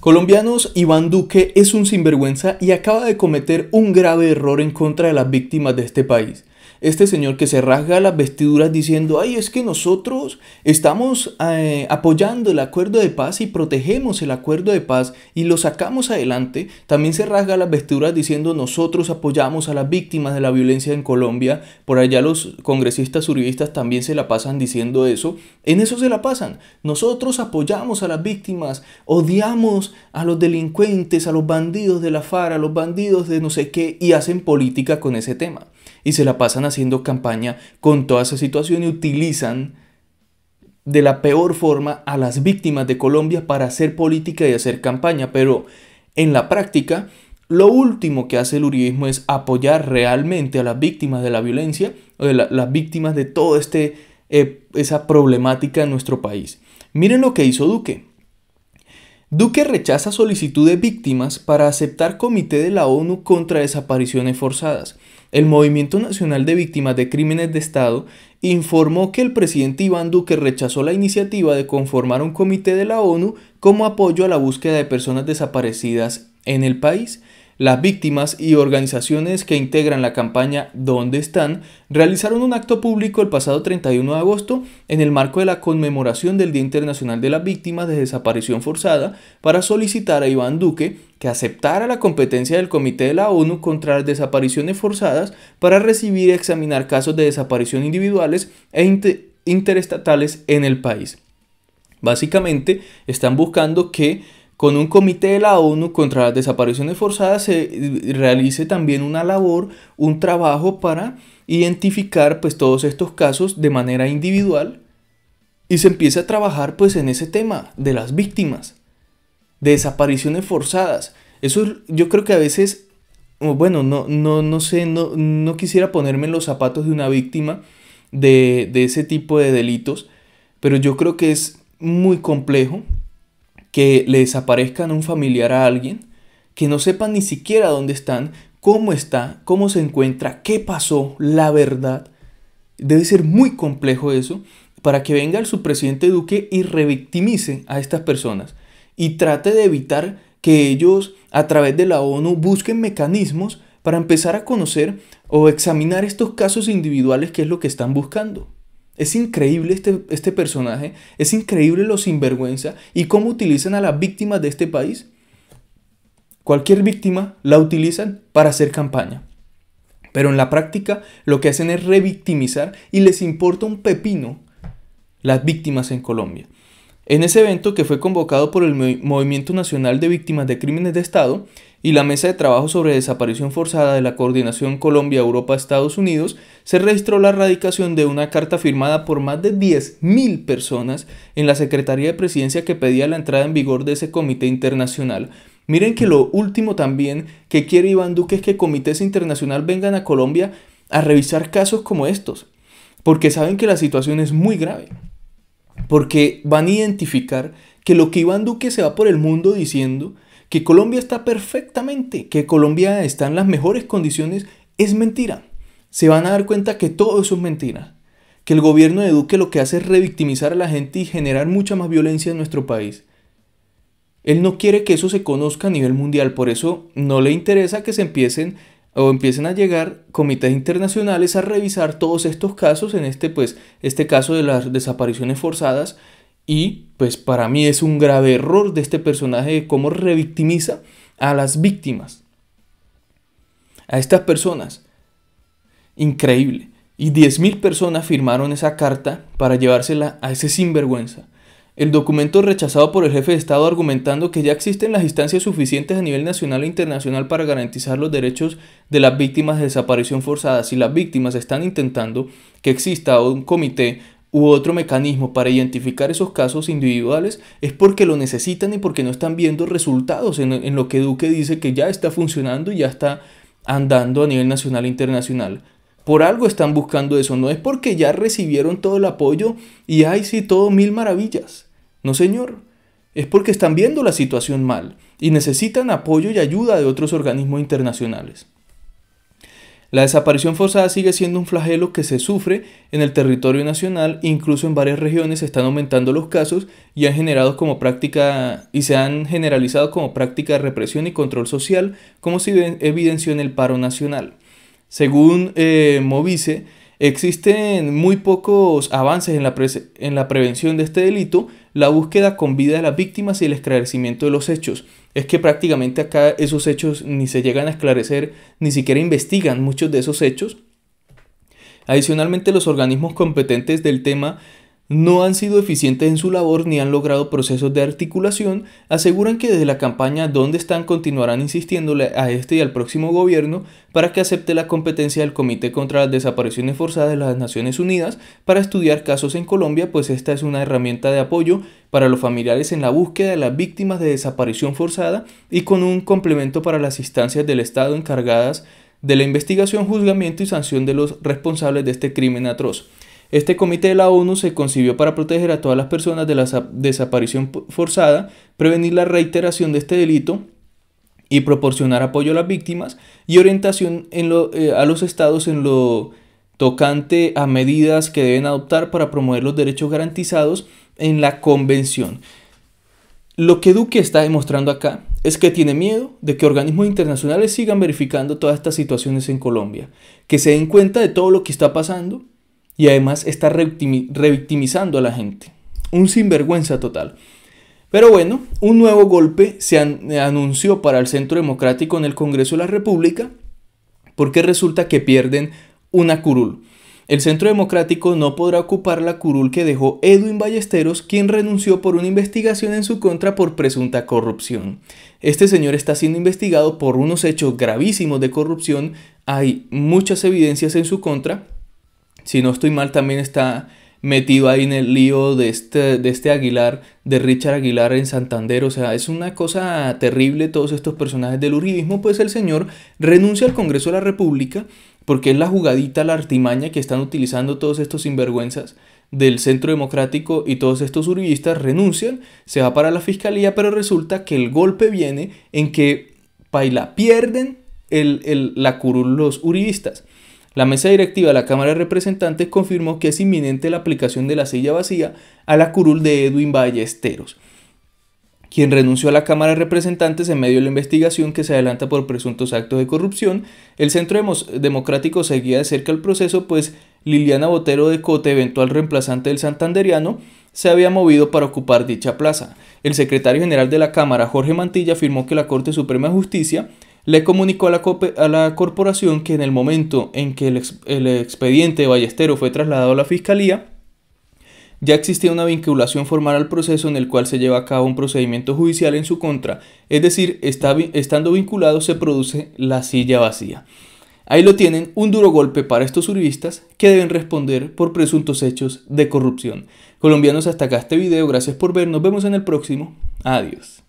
Colombianos, Iván Duque es un sinvergüenza y acaba de cometer un grave error en contra de las víctimas de este país este señor que se rasga las vestiduras diciendo, ay, es que nosotros estamos eh, apoyando el acuerdo de paz y protegemos el acuerdo de paz y lo sacamos adelante, también se rasga las vestiduras diciendo, nosotros apoyamos a las víctimas de la violencia en Colombia, por allá los congresistas uribistas también se la pasan diciendo eso, en eso se la pasan, nosotros apoyamos a las víctimas, odiamos a los delincuentes, a los bandidos de la FARA, a los bandidos de no sé qué, y hacen política con ese tema y se la pasan haciendo campaña con toda esa situación y utilizan de la peor forma a las víctimas de Colombia para hacer política y hacer campaña, pero en la práctica lo último que hace el uribismo es apoyar realmente a las víctimas de la violencia o de las víctimas de toda este, eh, esa problemática en nuestro país. Miren lo que hizo Duque. Duque rechaza solicitud de víctimas para aceptar comité de la ONU contra desapariciones forzadas. El Movimiento Nacional de Víctimas de Crímenes de Estado informó que el presidente Iván Duque rechazó la iniciativa de conformar un comité de la ONU como apoyo a la búsqueda de personas desaparecidas en el país las víctimas y organizaciones que integran la campaña ¿Dónde están? realizaron un acto público el pasado 31 de agosto en el marco de la conmemoración del Día Internacional de las Víctimas de Desaparición Forzada para solicitar a Iván Duque que aceptara la competencia del Comité de la ONU contra las desapariciones forzadas para recibir y examinar casos de desaparición individuales e interestatales en el país. Básicamente, están buscando que con un comité de la ONU contra las desapariciones forzadas se realice también una labor, un trabajo para identificar pues todos estos casos de manera individual y se empieza a trabajar pues en ese tema de las víctimas, de desapariciones forzadas. Eso yo creo que a veces, bueno, no, no, no sé, no, no quisiera ponerme en los zapatos de una víctima de, de ese tipo de delitos, pero yo creo que es muy complejo que le desaparezcan un familiar a alguien, que no sepan ni siquiera dónde están, cómo está, cómo se encuentra, qué pasó, la verdad. Debe ser muy complejo eso para que venga el subpresidente Duque y revictimice a estas personas y trate de evitar que ellos a través de la ONU busquen mecanismos para empezar a conocer o examinar estos casos individuales que es lo que están buscando. Es increíble este, este personaje, es increíble lo sinvergüenza y cómo utilizan a las víctimas de este país. Cualquier víctima la utilizan para hacer campaña. Pero en la práctica lo que hacen es revictimizar y les importa un pepino las víctimas en Colombia. En ese evento que fue convocado por el Movimiento Nacional de Víctimas de Crímenes de Estado, y la Mesa de Trabajo sobre Desaparición Forzada de la Coordinación Colombia-Europa-Estados Unidos, se registró la radicación de una carta firmada por más de 10.000 personas en la Secretaría de Presidencia que pedía la entrada en vigor de ese comité internacional. Miren que lo último también que quiere Iván Duque es que comités internacionales vengan a Colombia a revisar casos como estos, porque saben que la situación es muy grave, porque van a identificar que lo que Iván Duque se va por el mundo diciendo que Colombia está perfectamente, que Colombia está en las mejores condiciones, es mentira. Se van a dar cuenta que todo eso es mentira. Que el gobierno de Duque lo que hace es revictimizar a la gente y generar mucha más violencia en nuestro país. Él no quiere que eso se conozca a nivel mundial, por eso no le interesa que se empiecen o empiecen a llegar comités internacionales a revisar todos estos casos, en este pues este caso de las desapariciones forzadas y pues para mí es un grave error de este personaje de cómo revictimiza a las víctimas, a estas personas. Increíble. Y 10.000 personas firmaron esa carta para llevársela a ese sinvergüenza. El documento rechazado por el jefe de Estado argumentando que ya existen las instancias suficientes a nivel nacional e internacional para garantizar los derechos de las víctimas de desaparición forzada. Si las víctimas están intentando que exista un comité u otro mecanismo para identificar esos casos individuales es porque lo necesitan y porque no están viendo resultados en, lo que Duque dice que ya está funcionando y ya está andando a nivel nacional e internacional. Por algo están buscando eso, no es porque ya recibieron todo el apoyo y hay sí, todo mil maravillas. No señor, es porque están viendo la situación mal y necesitan apoyo y ayuda de otros organismos internacionales. La desaparición forzada sigue siendo un flagelo que se sufre en el territorio nacional, incluso en varias regiones están aumentando los casos y han generado como práctica y se han generalizado como práctica de represión y control social, como se evidenció en el paro nacional. Según eh, Movice, Existen muy pocos avances en la, prevención de este delito, la búsqueda con vida de las víctimas y el esclarecimiento de los hechos es que prácticamente acá esos hechos ni se llegan a esclarecer, ni siquiera investigan muchos de esos hechos. Adicionalmente, los organismos competentes del tema no han sido eficientes en su labor ni han logrado procesos de articulación, aseguran que desde la campaña Dónde están continuarán insistiéndole a este y al próximo gobierno para que acepte la competencia del Comité contra las Desapariciones Forzadas de las Naciones Unidas para estudiar casos en Colombia, pues esta es una herramienta de apoyo para los familiares en la búsqueda de las víctimas de desaparición forzada y con un complemento para las instancias del Estado encargadas de la investigación, juzgamiento y sanción de los responsables de este crimen atroz. Este comité de la ONU se concibió para proteger a todas las personas de la desaparición forzada, prevenir la reiteración de este delito y proporcionar apoyo a las víctimas y orientación eh, a los estados en lo tocante a medidas que deben adoptar para promover los derechos garantizados en la convención. Lo que Duque está demostrando acá es que tiene miedo de que organismos internacionales sigan verificando todas estas situaciones en Colombia, que se den cuenta de todo lo que está pasando y además está revictimizando a la gente. Un sinvergüenza total. Pero bueno, un nuevo golpe se anunció para el Centro Democrático en el Congreso de la República porque resulta que pierden una curul. El Centro Democrático no podrá ocupar la curul que dejó Edwin Ballesteros, quien renunció por una investigación en su contra por presunta corrupción. Este señor está siendo investigado por unos hechos gravísimos de corrupción, hay muchas evidencias en su contra si no estoy mal, también está metido ahí en el lío de este, de este Aguilar, de Richard Aguilar en Santander. O sea, es una cosa terrible todos estos personajes del uribismo, pues el señor renuncia al Congreso de la República porque es la jugadita, la artimaña que están utilizando todos estos sinvergüenzas del Centro Democrático y todos estos uribistas renuncian, se va para la fiscalía, pero resulta que el golpe viene en que paila, pierden el, la curul los uribistas. La mesa directiva de la Cámara de Representantes confirmó que es inminente la aplicación de la silla vacía a la curul de Edwin Ballesteros, quien renunció a la Cámara de Representantes en medio de la investigación que se adelanta por presuntos actos de corrupción. El Centro Democrático seguía de cerca el proceso, pues Liliana Botero de Cote, eventual reemplazante del santanderiano, se había movido para ocupar dicha plaza. El secretario general de la Cámara, Jorge Mantilla, afirmó que la Corte Suprema de Justicia le comunicó a la, a la, corporación que en el momento en que el, expediente de Ballestero fue trasladado a la fiscalía, ya existía una vinculación formal al proceso en el cual se lleva a cabo un procedimiento judicial en su contra, es decir, estando vinculado se produce la silla vacía. Ahí lo tienen, un duro golpe para estos uribistas que deben responder por presuntos hechos de corrupción. Colombianos, hasta acá este video, gracias por ver, nos vemos en el próximo, adiós.